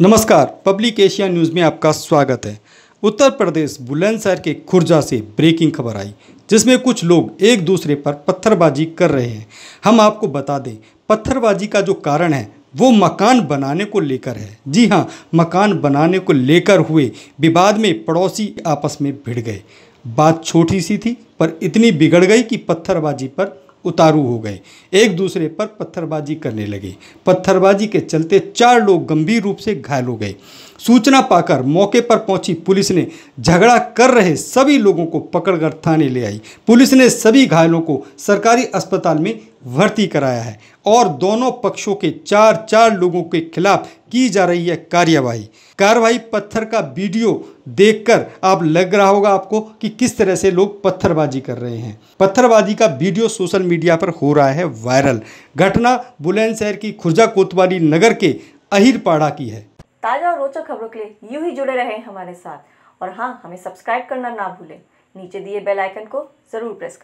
नमस्कार public Asia news में आपका स्वागत है उत्तर प्रदेश बुलंदशहर के खुर्जा से ब्रेकिंग खबर आई जिसमें कुछ लोग एक दूसरे पर पत्थरबाजी कर रहे हैं हम आपको बता दें पत्थरबाजी का जो कारण है वो मकान बनाने को लेकर है जी हाँ मकान बनाने को लेकर हुए विवाद में पड़ोसी आपस में भिड़ गए बात छोटी सी थी पर इतनी बिगड़ गई कि पत्थरबाजी पर उतारू हो गए एक दूसरे पर पत्थरबाजी करने लगे पत्थरबाजी के चलते चार लोग गंभीर रूप से घायल हो गए सूचना पाकर मौके पर पहुंची पुलिस ने झगड़ा कर रहे सभी लोगों को पकड़कर थाने ले आई पुलिस ने सभी घायलों को सरकारी अस्पताल में भर्ती कराया है और दोनों पक्षों के चार चार लोगों के खिलाफ की जा रही है कार्यवाही कार्रवाई पत्थर का वीडियो देखकर आप लग रहा होगा आपको कि किस तरह से लोग पत्थरबाजी कर रहे हैं पत्थरबाजी का वीडियो सोशल मीडिया पर हो रहा है वायरल घटना बुलंदशहर की खुर्जा कोतवाली नगर के अहिरपाड़ा की है ताज़ा और रोचक खबरों के लिए यूं ही जुड़े रहें हमारे साथ और हाँ हमें सब्सक्राइब करना ना भूलें नीचे दिए बेल आइकन को ज़रूर प्रेस